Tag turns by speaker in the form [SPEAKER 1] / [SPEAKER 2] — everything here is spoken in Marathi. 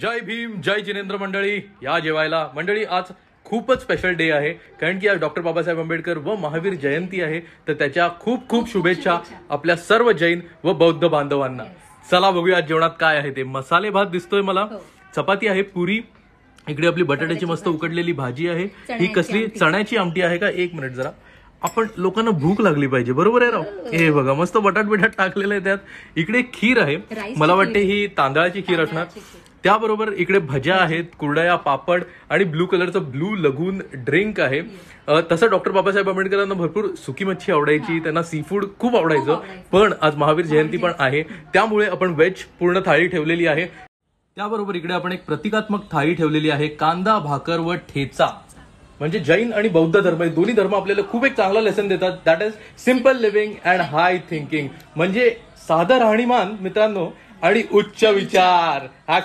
[SPEAKER 1] जय भीम जय जिनेंद्र मंडळी या जेवायला मंडळी आज खूपच स्पेशल डे आहे कारण की आज डॉक्टर बाबासाहेब आंबेडकर व महावीर जयंती आहे तर त्याच्या खूप खूप शुभेच्छा आपल्या सर्व जैन व बौद्ध बांधवांना चला बघूया जेवणात काय आहे ते मसाले भात दिसतोय मला हो. चपाती आहे पुरी इकडे आपली बटाट्याची मस्त उकडलेली भाजी आहे ही कसली चण्याची आमटी आहे का एक मिनिट जरा आपण लोकांना भूक लागली पाहिजे बरोबर आहे राव हो. हे बघा मस्त बटाट बिटाट टाकलेलं आहे त्यात इकडे खीर आहे मला वाटते ही तांदळाची खीर असणार त्याबरोबर इकडे भज्या आहेत कुरडया पापड आणि ब्लू कलरचं ब्लू लगून ड्रिंक आहे तसं डॉक्टर बाबासाहेब आंबेडकरांना भरपूर सुकी मच्छी आवडायची त्यांना सी फूड खूप आवडायचं पण आज महावीर जयंती पण आहे त्यामुळे आपण वेज पूर्ण थाळी ठेवलेली आहे त्याबरोबर इकडे आपण एक प्रतिकात्मक थाळी ठेवलेली आहे कांदा भाकर व ठेचा म्हणजे जैन आणि बौद्ध धर्म हे दोन्ही धर्म आपल्याला खूप एक चांगला लेसन देतात that is simple living and high thinking म्हणजे साधं राहणीमान मित्रांनो आणि उच्च विचार हा